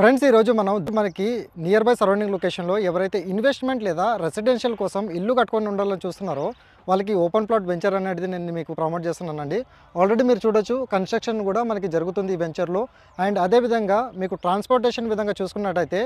friends ఈరోజు మనం మనకి నియర్ బై సరౌండింగ్ లొకేషన్లో ఎవరైతే ఇన్వెస్ట్మెంట్ లేదా రెసిడెన్షియల్ కోసం ఇల్లు కట్టుకొని ఉండాలని చూస్తున్నారో వాళ్ళకి ఓపెన్ ప్లాట్ వెంచర్ అనేది నేను మీకు ప్రమోట్ చేస్తున్నానండి ఆల్రెడీ మీరు చూడొచ్చు కన్స్ట్రక్షన్ కూడా మనకి జరుగుతుంది ఈ వెంచర్లో అండ్ అదేవిధంగా మీకు ట్రాన్స్పోర్టేషన్ విధంగా చూసుకున్నట్టయితే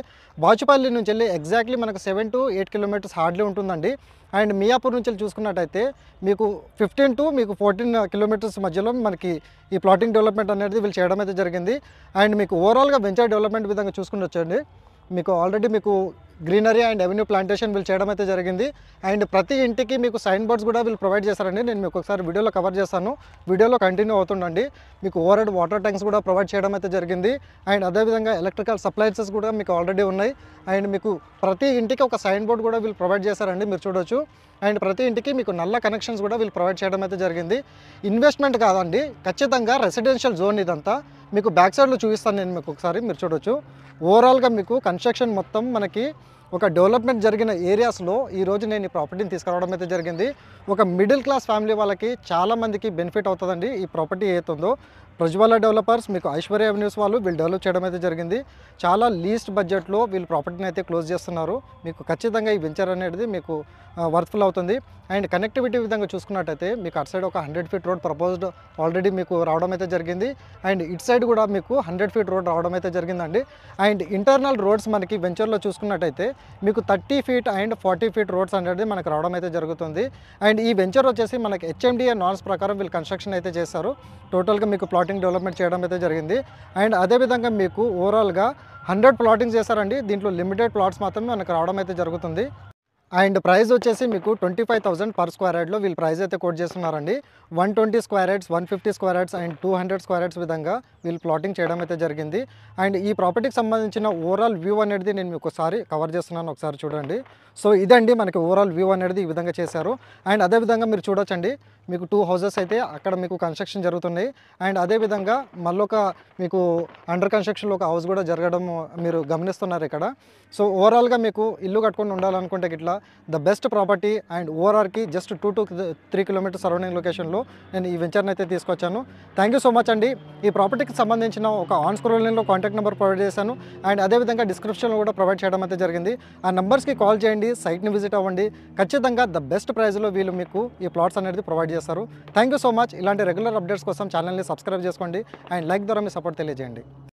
బాచుపల్లి నుంచి వెళ్ళి ఎగ్జాక్ట్లీ మనకు seven to eight kilometres hardly ఉంటుందండి అండ్ మియాపూర్ నుంచి చూసుకున్నట్టయితే మీకు ఫిఫ్టీన్ టు మీకు ఫోర్టీన్ కిలోమీటర్స్ మధ్యలో మనకి ఈ ప్లాటింగ్ డెవలప్మెంట్ అనేది వీళ్ళు చేయడం అయితే జరిగింది అండ్ మీకు ఓవరాల్గా వెంచర్ డెవలప్మెంట్ విధంగా చూసుకుని వచ్చండి మీకు ఆల్రెడీ మీకు గ్రీనరీ అండ్ ఎవెన్యూ ప్లాంటేషన్ వీళ్ళు చేయడం అయితే జరిగింది అండ్ ప్రతి ఇంటికి మీకు సైన్ బోర్డ్స్ కూడా వీళ్ళు ప్రొవైడ్ చేశారండి నేను మీకు ఒకసారి వీడియోలో కవర్ చేస్తాను వీడియోలో కంటిన్యూ అవుతుండండి మీకు ఓవర్ హెడ్ వాటర్ ట్యాంక్స్ కూడా ప్రొవైడ్ చేయడం అయితే జరిగింది అండ్ అదేవిధంగా ఎలక్ట్రికల్ సప్లైసెస్ కూడా మీకు ఆల్రెడీ ఉన్నాయి అండ్ మీకు ప్రతి ఇంటికి ఒక సైన్ బోర్డ్ కూడా వీళ్ళు ప్రొవైడ్ చేశారండి మీరు చూడొచ్చు అండ్ ప్రతి ఇంటికి మీకు నల్ల కనెక్షన్స్ కూడా వీళ్ళు ప్రొవైడ్ చేయడం అయితే జరిగింది ఇన్వెస్ట్మెంట్ కాదండి ఖచ్చితంగా రెసిడెన్షియల్ జోన్ ఇదంతా మీకు బ్యాక్ సైడ్లో చూపిస్తాను నేను మీకు ఒకసారి మీరు చూడొచ్చు ఓవరాల్గా మీకు కన్స్ట్రక్షన్ మొత్తం మనకి ఒక డెవలప్మెంట్ జరిగిన ఏరియాస్లో ఈరోజు నేను ఈ ప్రాపర్టీని తీసుకురావడం అయితే జరిగింది ఒక మిడిల్ క్లాస్ ఫ్యామిలీ వాళ్ళకి చాలామందికి బెనిఫిట్ అవుతుందండి ఈ ప్రాపర్టీ ఏతుందో ప్రజ్వల డెవలపర్స్ మీకు ఐశ్వర్య అవెన్యూస్ వాళ్ళు వీళ్ళు డెవలప్ చేయడం అయితే జరిగింది చాలా లీస్ట్ బడ్జెట్లో వీళ్ళు ప్రాపర్టీని అయితే క్లోజ్ చేస్తున్నారు మీకు ఖచ్చితంగా ఈ వెంచర్ అనేది మీకు వర్త్ఫుల్ అవుతుంది అండ్ కనెక్టివిటీ విధంగా చూసుకున్నట్టయితే మీకు అటు సైడ్ ఒక hundred feet road proposed already మీకు రావడం అయితే జరిగింది అండ్ ఇటు సైడ్ కూడా మీకు హండ్రెడ్ ఫీట్ రోడ్ రావడం అయితే జరిగిందండి అండ్ ఇంటర్నల్ రోడ్స్ మనకి వెంచర్లో చూసుకున్నట్టయితే మీకు thirty feet and forty feet roads అనేది మనకు రావడం అయితే జరుగుతుంది అండ్ ఈ వెంచర్ వచ్చేసి మనకి హెచ్ఎండిఏ నాన్స్ ప్రకారం వీళ్ళు కన్స్ట్రక్షన్ అయితే చేస్తారు టోటల్గా మీకు ప్లాట్ ప్లాటింగ్ డెవలప్మెంట్ చేయడం అయితే జరిగింది అండ్ అదేవిధంగా మీకు ఓవరాల్గా హండ్రెడ్ ప్లాటింగ్స్ చేశారండి దీంట్లో లిమిటెడ్ ప్లాట్స్ మాత్రమే మనకు రావడం అయితే జరుగుతుంది అండ్ ప్రైస్ వచ్చేసి మీకు twenty five thousand per square యార్డ్లో వీళ్ళు ప్రైస్ అయితే కోట్ చేస్తున్నారండి one twenty square yards one fifty square yards and two hundred square yards విధంగా వీళ్ళు ప్లాటింగ్ చేయడం అయితే జరిగింది అండ్ ఈ ప్రాపర్టీకి సంబంధించిన ఓవరాల్ వ్యూ అనేది నేను మీకు ఒకసారి కవర్ చేస్తున్నాను ఒకసారి చూడండి సో ఇదండి మనకి ఓవరాల్ వ్యూ అనేది ఈ విధంగా చేశారు అండ్ అదేవిధంగా మీరు చూడొచ్చండి మీకు టూ హౌసెస్ అయితే అక్కడ మీకు కన్స్ట్రక్షన్ జరుగుతున్నాయి అండ్ అదేవిధంగా మళ్ళొక మీకు అండర్ కన్స్ట్రక్షన్లో ఒక హౌస్ కూడా జరగడం మీరు గమనిస్తున్నారు ఇక్కడ సో ఓవరాల్గా మీకు ఇల్లు కట్టుకొని ఉండాలనుకుంటే ఇట్లా ద బెస్ట్ ప్రాపర్టీ అండ్ ఓవరాల్కి just two to three kilometre surrounding లొకేషన్లో నేను ఈ వెంచర్ని అయితే తీసుకొచ్చాను థ్యాంక్ సో మచ్ అండి ఈ ప్రాపర్టీకి సంబంధించిన ఒక ఆన్ స్క్రోల్ లైన్లో కాంటాక్ట్ నెంబర్ ప్రొవైడ్ చేశాను అండ్ అదేవిధంగా డిస్క్రిప్షన్లో కూడా ప్రొవైడ్ చేయడం అయితే జరిగింది ఆ నెంబర్స్కి కాల్ చేయండి సైట్ని విజిట్ అవ్వండి ఖచ్చితంగా ద బెస్ట్ ప్రైస్లో వీళ్ళు మీకు ఈ ప్లాట్స్ అనేది ప్రొవైడ్ చేస్తారు థ్యాంక్ సో మచ్ ఇలాంటి రెగ్యులర్ అప్డేట్స్ కోసం ఛానల్ని సబ్స్క్రైబ్ చేసుకోండి అండ్ లైక్ ద్వారా మీ సపోర్ట్ తెలియజేయండి